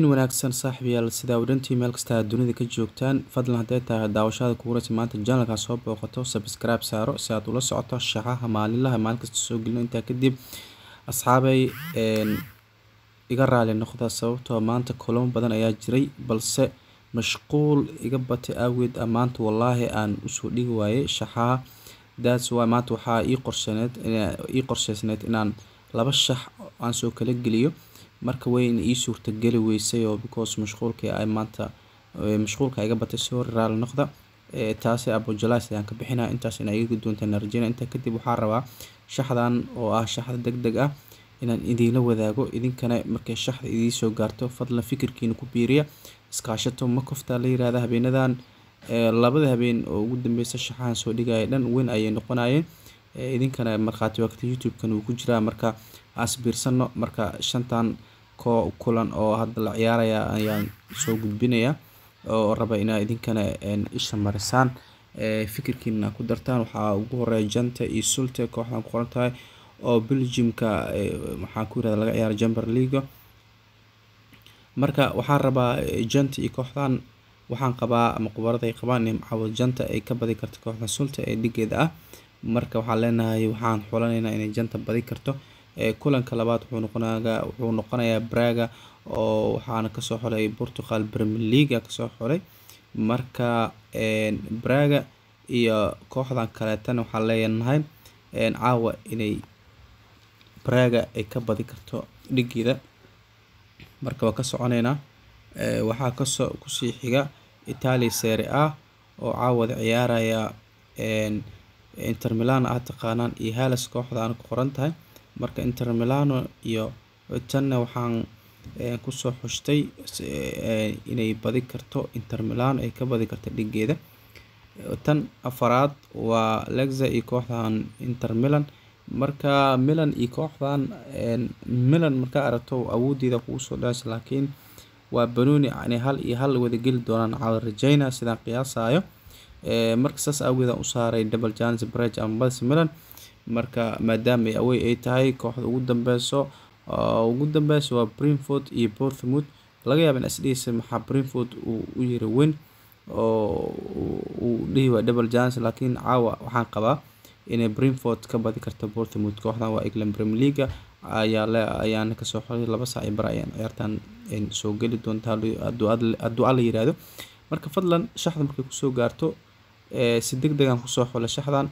in wanaagsan saaxiibayaal sidaa wadhantii meel kasta aad dunida ka joogtaan fadlan haddee tahay daawashada kuguurasi maanta janalka soo booqato subscribe saaro si aad ula socoto shaqaha maalinlaha maalin kasta soo gelino intaa kadib asxaabay iga raali noqda sababtoo maanta kulamo badan ayaa jiray balse mashquul iga batay awgeed ah maanta wallaahi aan usoo dhigi waayey shaqaha daas waa maanta waxaa ii qorseyneed ii qorsheysneyd inaan laba shax aan soo kala geliyo marka wayna ii suurta geli weysay oo because mashquulkii ay maanta mashquulka iga batay soo raali noqda taasi abojalice ayaan ka bixinaa intaas ina iga doontaan rajeyna intaa kadib waxaa rabaa shaxdan oo ah shaxda deg deg ah inaan idiinla wadaago idinkana markay shaxda idiisoo gaarto fadlan fikirkiina ku biiriya iskaashato ma la yirahda habeenadan labada habeen oo ugu dambeysa shaxahan soo dhigaya dhan weyn ayay noqonayeen idinkana markhaati waa youtube-kan wuu ku jiraa marka asbiirsano marka shantan koo kulan oo hadda la ciyaaraya ayaan soo gudbinaya oo raba inaa idinkana isha marisaan fikirkiina ku dartaan waxaa ugu horeeya janta iyo sulte kooxdan ku qoran tahay oo belgiumka maxaa ku yirahda laga ciyaara jamber leaga marka waxaan rabaa janta iyo kooxdan waxaan qabaa ama khubarada ay qabaan in macawad janta ay ka badi karta kooxda sulte ee dhigeeda ah marka waxaan leenahay waxaan xulanaynaa inay janta badi karto kulanka labaad wuxuu noqonayaa braga oo waxaana kasoo xulay portugal premier leaga kasoo xulay marka braga iyo kooxdan kaleetana waxaan leenahay caawa inay braga ay ka badi karto dhigeeda marka waa ka soconeynaa waxaa kasoo kusii xiga italia sere a oo caawada ciyaaraya inter milano aad taqaanaan iyo halas kooxda aan ku qoran tahay marka inter milano iyo tanna waxaan kusoo xushtay inay badi karto inter milano ay ka badi karto dhigeeda tan afaraad waa lexa iyo kooxdan inter milan marka milan iyo kooxdan milan markaa aragto awoodeeda kuusoo dhaas laakiin waa banooni hal iyo hal wadageli doonaan caawa rajeyna sidaan qiyaasayo marka saas awgeed aan usaaray double chance breg ama bals milan marka maadaama awey ay tahay kooxda ugu dambeyso ugu dambeyso waa brinford iyo borthmouth laga yaaba in isdhihiisa maxaa brinford u yira weyn oo uu dhihi waa double chance laakiin caawa waxaan qabaa inay brinford ka badi karta borthmouth kooxdan waa england premier leaga ayaa le ayaana kasoo xoray laba saac iyo bar ayaan ciyaartan soo geli doontaa hadduu alla yiraahdo marka fadlan shaxda markay kusoo gaarto si degdegan ah kusoo xula shaxdan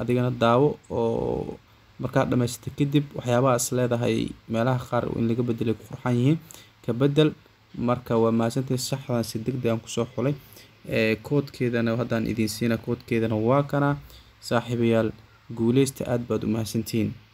adigana daawo oo markaa dhamaysata kadib waxyaabaha is leedahay meelaha qaar in laga bedelay ku qurxan yihiin ka bedel marka waa mahadsantahi shaxdan si degdegan ah kusoo xulay koodkeedana haddaan idiin siina koodkeedana waa kana saaxiibayaal guuleysta aad baad u mahadsantihiin